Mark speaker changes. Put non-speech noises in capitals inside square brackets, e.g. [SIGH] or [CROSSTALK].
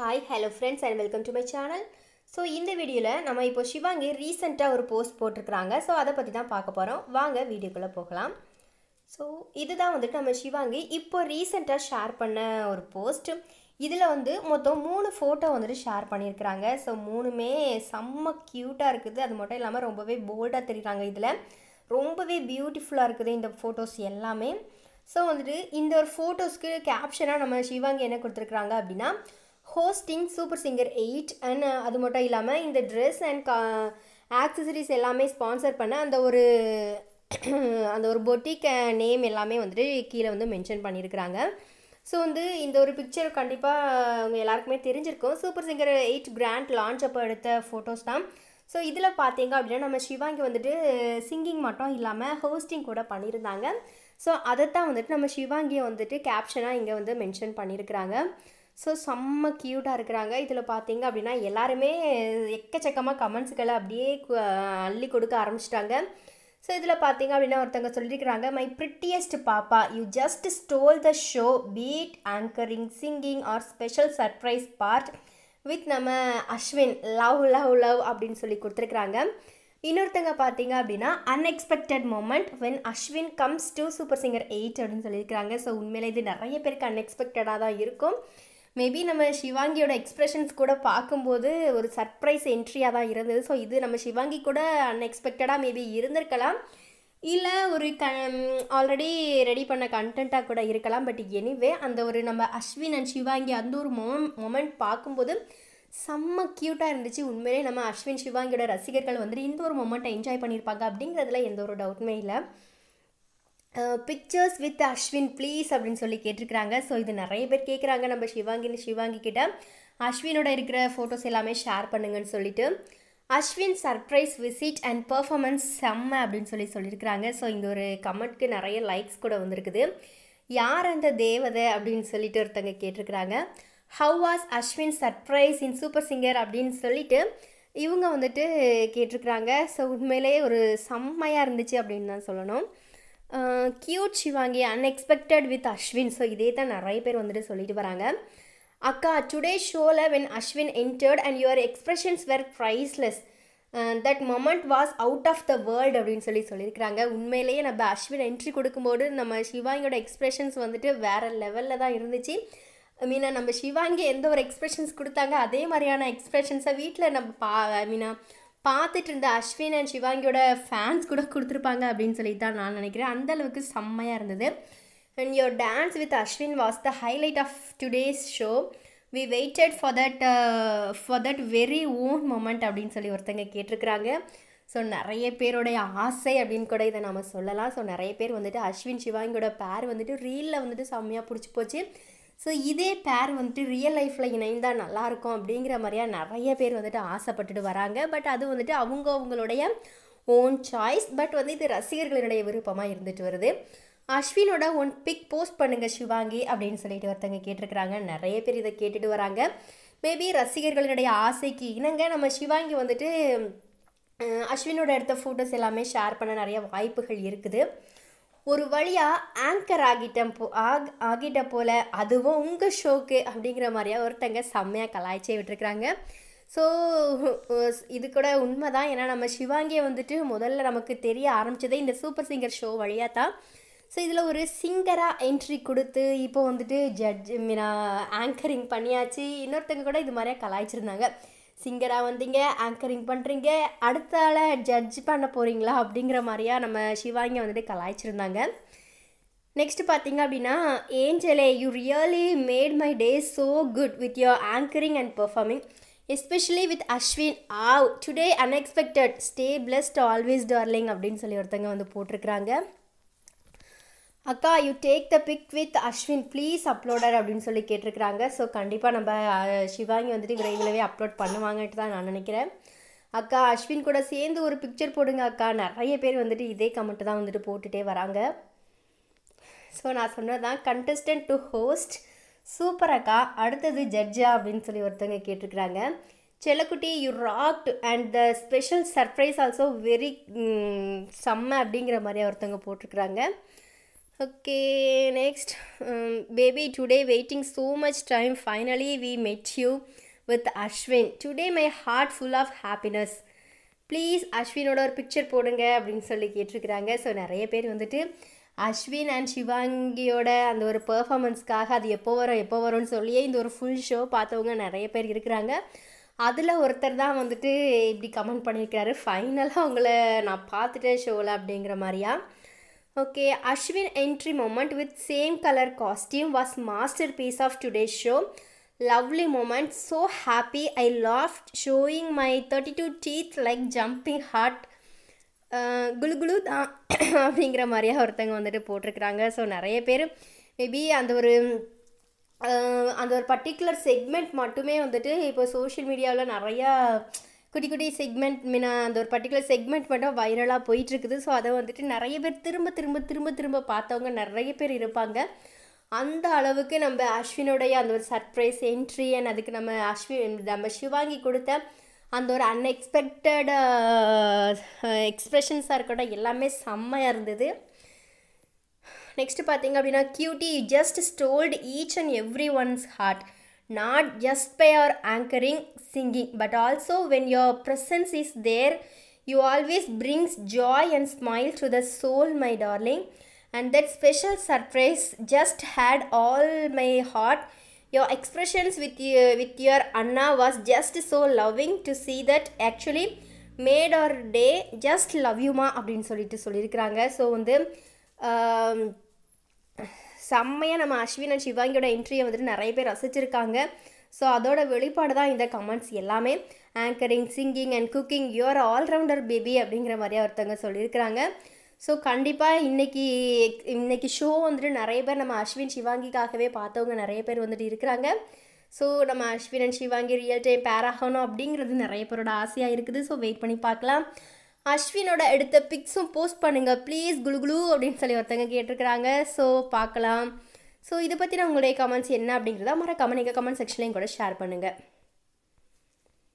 Speaker 1: Hi hello friends and welcome to my channel so இந்த வீடியோவில் நம்ம இப்போ சிவாங்கி ரீசெண்டாக ஒரு போஸ்ட் போட்டிருக்கிறாங்க ஸோ அதை பற்றி தான் பார்க்க போகிறோம் வாங்க வீடியோக்குள்ளே போகலாம் ஸோ இதுதான் வந்துட்டு நம்ம சிவாங்கி இப்போ ரீசெண்டாக ஷேர் பண்ண ஒரு போஸ்ட் இதில் வந்து மொத்தம் மூணு ஃபோட்டோ வந்துட்டு ஷேர் பண்ணியிருக்கிறாங்க ஸோ மூணுமே செம்ம க்யூட்டாக இருக்குது அது மட்டும் இல்லாமல் ரொம்பவே போல்டாக தெரிகிறாங்க இதில் ரொம்பவே பியூட்டிஃபுல்லாக இருக்குது இந்த ஃபோட்டோஸ் எல்லாமே ஸோ வந்துட்டு இந்த ஒரு ஃபோட்டோஸ்க்கு கேப்ஷனாக நம்ம சிவாங்கி என்ன கொடுத்துருக்குறாங்க அப்படின்னா hosting super singer eight and அது மட்டும் இல்லாமல் இந்த ட்ரெஸ் அண்ட் கா ஆக்சசரிஸ் எல்லாமே ஸ்பான்சர் பண்ண அந்த ஒரு [CLEARS THROAT] அந்த ஒரு பொட்டிக் நேம் எல்லாமே வந்துட்டு கீழே வந்து மென்ஷன் பண்ணியிருக்கிறாங்க ஸோ வந்து இந்த ஒரு பிக்சர் கண்டிப்பாக அவங்க எல்லாருக்குமே தெரிஞ்சிருக்கும் super singer eight grand launch அப்போ எடுத்த ஃபோட்டோஸ் தான் ஸோ இதில் பார்த்தீங்க அப்படின்னா நம்ம சிவாங்கி வந்துட்டு சிங்கிங் மட்டும் இல்லாமல் ஹோஸ்டிங் கூட பண்ணியிருந்தாங்க ஸோ அதைத்தான் வந்துட்டு நம்ம சிவாங்கியை வந்துட்டு கேப்ஷனாக இங்கே வந்து மென்ஷன் பண்ணியிருக்கிறாங்க ஸோ செம்ம க்யூட்டாக இருக்கிறாங்க இதில் பார்த்தீங்க அப்படின்னா எல்லாருமே எக்கச்சக்கமாக கமெண்ட்ஸ்களை அப்படியே அள்ளி கொடுக்க ஆரம்பிச்சிட்டாங்க ஸோ இதில் பார்த்தீங்க அப்படின்னா ஒருத்தவங்க சொல்லியிருக்கிறாங்க மை ப்ரிட்டியஸ்ட் பாப்பா you just stole the show beat anchoring singing or special surprise part with நம்ம அஸ்வின் லவ் லவ் லவ் அப்படின்னு சொல்லி கொடுத்துருக்குறாங்க இன்னொருத்தங்க பார்த்தீங்க அப்படின்னா unexpected moment when Ashwin comes to super singer eight அப்படின்னு சொல்லியிருக்கிறாங்க ஸோ உண்மையிலே இது நிறைய பேருக்கு அன்எக்ஸ்பெக்டடாக தான் இருக்கும் மேபி நம்ம சிவாங்கியோட எக்ஸ்ப்ரெஷன்ஸ் கூட பார்க்கும்போது ஒரு சர்ப்ரைஸ் என்ட்ரியாக தான் இருந்தது ஸோ இது நம்ம சிவாங்கி கூட அன்எக்ஸ்பெக்டடாக மேபி இருந்திருக்கலாம் இல்லை ஒரு க ஆல்ரெடி ரெடி பண்ண கண்டாக கூட இருக்கலாம் பட் எனிவே அந்த ஒரு நம்ம அஸ்வின் அண்ட் சிவாங்கி அந்த ஒரு மொம மொமெண்ட் பார்க்கும்போது செம்ம க்யூட்டாக இருந்துச்சு உண்மையிலே நம்ம அஸ்வின் சிவாங்கியோட ரசிகர்கள் வந்துட்டு இந்த ஒரு மொமெண்ட்டை என்ஜாய் பண்ணியிருப்பாங்க அப்படிங்கிறதுல எந்த ஒரு டவுட்டுமே இல்லை பிக்சர்ஸ் வித் அஸ்வின் ப்ளீஸ் அப்படின்னு சொல்லி கேட்டிருக்கிறாங்க ஸோ இது நிறைய பேர் கேட்குறாங்க நம்ம சிவாங்கின்னு சிவாங்கி கிட்ட அஸ்வினோட இருக்கிற ஃபோட்டோஸ் எல்லாமே ஷேர் பண்ணுங்கன்னு சொல்லிட்டு Ashwin surprise visit and performance செம்ம அப்படின்னு சொல்லி சொல்லியிருக்கிறாங்க ஸோ இங்கே ஒரு கமெண்ட்க்கு நிறைய லைக்ஸ் கூட வந்திருக்குது யார் அந்த தேவதை அப்படின்னு சொல்லிட்டு ஒருத்தங்க கேட்டிருக்கிறாங்க how was Ashwin surprise in super singer அப்படின்னு சொல்லிட்டு இவங்க வந்துட்டு கேட்டிருக்கிறாங்க ஸோ உண்மையிலேயே ஒரு செம்மையாக இருந்துச்சு அப்படின்னு தான் சொல்லணும் cute Shivangi unexpected with Ashwin so இதே தான் நிறைய பேர் வந்துட்டு சொல்லிட்டு வராங்க அக்கா டுடே ஷோவில் when Ashwin entered and your expressions were priceless that moment was out of the world அப்படின்னு சொல்லி சொல்லியிருக்கிறாங்க உண்மையிலேயே நம்ம அஸ்வின் என்ட்ரி கொடுக்கும்போது நம்ம சிவாங்கியோட எக்ஸ்ப்ரெஷன்ஸ் வந்துட்டு வேறு லெவலில் தான் இருந்துச்சு ஐ மீனா நம்ம சிவாங்கி எந்த ஒரு எக்ஸ்ப்ரெஷன்ஸ் கொடுத்தாங்க அதே மாதிரியான எக்ஸ்ப்ரெஷன்ஸை வீட்டில் நம்ம பா ஐ மீனா பார்த்துட்டு இருந்த அஸ்வின் அண்ட் சிவாங்கியோட ஃபேன்ஸ் கூட கொடுத்துருப்பாங்க அப்படின்னு சொல்லி தான் நான் நினைக்கிறேன் அந்த அளவுக்கு செம்மையாக இருந்தது and your dance with Ashwin was the highlight of today's show we waited for that for that very own moment அப்படின்னு சொல்லி ஒருத்தங்க கேட்டிருக்கிறாங்க ஸோ நிறைய பேருடைய ஆசை அப்படின்னு கூட இதை நம்ம சொல்லலாம் ஸோ நிறைய பேர் வந்துட்டு அஸ்வின் சிவாங்கியோட பேர் வந்துட்டு ரீலில் வந்துட்டு செம்மையாக பிடிச்சி போச்சு ஸோ இதே பேர் வந்துட்டு ரியல் லைஃப்பில் இணைந்தால் நல்லாயிருக்கும் அப்படிங்கிற மாதிரியாக நிறைய பேர் வந்துட்டு ஆசைப்பட்டுட்டு வராங்க பட் அது வந்துட்டு அவங்க அவங்களுடைய ஓன் சாய்ஸ் பட் வந்து இது ரசிகர்களுடைய விருப்பமாக இருந்துட்டு வருது அஸ்வினோட ஒன் பிக் போஸ்ட் பண்ணுங்கள் சிவாங்கி அப்படின்னு சொல்லிட்டு ஒருத்தங்க கேட்டிருக்கிறாங்க நிறைய பேர் இதை கேட்டுட்டு வராங்க மேபி ரசிகர்களுடைய ஆசைக்கு இணங்க நம்ம சிவாங்கி வந்துட்டு அஸ்வினோட எடுத்த ஃபோட்டோஸ் எல்லாமே ஷேர் பண்ண நிறைய வாய்ப்புகள் இருக்குது ஒரு வழியாக ஆங்கர் ஆகிட்டேன் போ ஆக் ஆகிட்ட போல் அதுவும் உங்கள் ஷோக்கு அப்படிங்கிற மாதிரியாக ஒருத்தங்க செம்மையாக கலாய்ச்சே விட்டுருக்குறாங்க ஸோ இது கூட உண்மை தான் ஏன்னா நம்ம சிவாங்கியை வந்துட்டு முதல்ல நமக்கு தெரிய ஆரம்பித்ததே இந்த சூப்பர் சிங்கர் ஷோ வழியாக தான் ஸோ இதில் ஒரு சிங்கராக என்ட்ரி கொடுத்து இப்போ வந்துட்டு ஜட்ஜ் மீனா ஆங்கரிங் பண்ணியாச்சு இன்னொருத்தங்க கூட இது மாதிரியாக கலாய்ச்சிருந்தாங்க சிங்கராக வந்தீங்க ஆங்கரிங் பண்ணுறீங்க அடுத்த ஆளை ஜட்ஜ் பண்ண போகிறீங்களா அப்படிங்கிற மாதிரியாக நம்ம சிவாங்க வந்துட்டு கலாய்ச்சிருந்தாங்க நெக்ஸ்ட் பார்த்தீங்க அப்படின்னா ஏஞ்சலே you really made my day so good with your anchoring and performing especially with Ashwin aww today unexpected stay blessed always darling அப்படின்னு சொல்லி ஒருத்தங்க வந்து போட்டிருக்கிறாங்க அக்கா you take the pic with Ashwin please uploader அப்படின்னு சொல்லி கேட்டிருக்கிறாங்க ஸோ கண்டிப்பாக நம்ம சிவாங்கி வந்துட்டு விரைவிலவே அப்லோட் பண்ணுவாங்கன்ட்டு தான் நான் நினைக்கிறேன் அக்கா அஸ்வின் கூட சேர்ந்து ஒரு பிக்சர் போடுங்க அக்கா நிறைய பேர் வந்துட்டு இதே கமெண்ட்டு தான் வந்துட்டு போட்டுகிட்டே வராங்க ஸோ நான் சொன்னதுதான் கண்டஸ்டன்ட் டு ஹோஸ்ட் சூப்பர் அக்கா அடுத்தது ஜட்ஜா அப்படின்னு சொல்லி ஒருத்தவங்க கேட்டிருக்கிறாங்க செல்லக்குட்டி you rocked and the special surprise also very செம்ம அப்படிங்கிற மாதிரி ஒருத்தவங்க போட்டிருக்கிறாங்க okay next baby today waiting so much time finally we met you with Ashwin today my heart full of happiness please அஸ்வினோட ஒரு பிக்சர் போடுங்க அப்படின்னு சொல்லி கேட்டிருக்கிறாங்க ஸோ நிறைய பேர் வந்துட்டு அஸ்வின் அண்ட் சிவாங்கியோட அந்த ஒரு பெர்ஃபார்மன்ஸ்க்காக அது எப்போ வரும் எப்போ வரும்னு சொல்லியே இந்த ஒரு ஃபுல் ஷோ பார்த்தவங்க நிறைய பேர் இருக்கிறாங்க அதில் ஒருத்தர் தான் வந்துட்டு இப்படி கமெண்ட் பண்ணியிருக்கிறாரு ஃபைனலாக அவங்கள நான் பார்த்துட்டேன் ஷோவில் அப்படிங்கிற மாதிரியா Okay, Ashwin entry moment with same color costume was masterpiece of today's show. Lovely moment, so happy. I laughed showing my 32 teeth like jumping heart. Kullu Kullu தான் அப்படிங்கிற மாதிரியாக ஒருத்தங்க வந்துட்டு போட்டிருக்கிறாங்க ஸோ நிறைய பேர் மேபி அந்த ஒரு அந்த ஒரு பர்டிகுலர் செக்மெண்ட் மட்டுமே வந்துட்டு இப்போ சோஷியல் மீடியாவில் நிறையா குட்டி குட்டி செக்மெண்ட் மீனா அந்த ஒரு பர்டிகுலர் செக்மெண்ட் மட்டும் வைரலாக போயிட்டுருக்குது ஸோ அதை வந்துட்டு நிறைய பேர் திரும்ப திரும்ப திரும்ப திரும்ப பார்த்தவங்க நிறைய பேர் இருப்பாங்க அந்த அளவுக்கு நம்ம அஸ்வினுடைய அந்த ஒரு சர்ப்ரைஸ் என்ட்ரி அண்ட் அதுக்கு நம்ம அஸ்வின் நம்ம சிவாங்கி கொடுத்த அந்த ஒரு அன்எக்ஸ்பெக்டட் எக்ஸ்ப்ரெஷன்ஸாக இருக்கட்டும் எல்லாமே செம்மையாக இருந்தது நெக்ஸ்ட்டு பார்த்தீங்க அப்படின்னா cutie just stoled each and every one's heart not just by your anchoring singing but also when your presence is there you always brings joy and smile to the soul my darling and that special surprise just had all my heart your expressions with you with your anna was just so loving to see that actually made our day just love you ma அப்படின்னு சொல்லிட்டு சொல்லியிருக்கிறாங்க so வந்து um, செம்மையாக நம்ம Ashwin and சிவாங்கியோட இன்ட்ரியை வந்துட்டு நிறைய பேர் ரசிச்சிருக்காங்க so அதோட வெளிப்பாடு தான் இந்த கமெண்ட்ஸ் எல்லாமே anchoring singing and cooking your allrounder baby அப்படிங்கிற மாதிரி ஒருத்தவங்க சொல்லியிருக்கிறாங்க ஸோ கண்டிப்பாக இன்றைக்கி இன்றைக்கி ஷோ வந்துட்டு நிறைய பேர் நம்ம அஸ்வின் சிவாங்கிக்காகவே பார்த்தவங்க நிறைய பேர் வந்துட்டு இருக்கிறாங்க ஸோ நம்ம Ashwin and Shivangi real time பேராகணும் அப்படிங்கிறது நிறைய பேரோட ஆசையாக இருக்குது ஸோ வெயிட் பண்ணி பார்க்கலாம் அஸ்வினோட எடுத்த பிக்ஸும் போஸ்ட் பண்ணுங்கள் ப்ளீஸ் குளு அப்படின்னு சொல்லி ஒருத்தங்க கேட்டிருக்கிறாங்க ஸோ பார்க்கலாம் ஸோ இதை பற்றி நான் உங்களுடைய கமெண்ட்ஸ் என்ன அப்படிங்கிறத மறக்காமல் நீங்கள் கமெண்ட் செக்ஷன்லையும் கூட ஷேர் பண்ணுங்கள்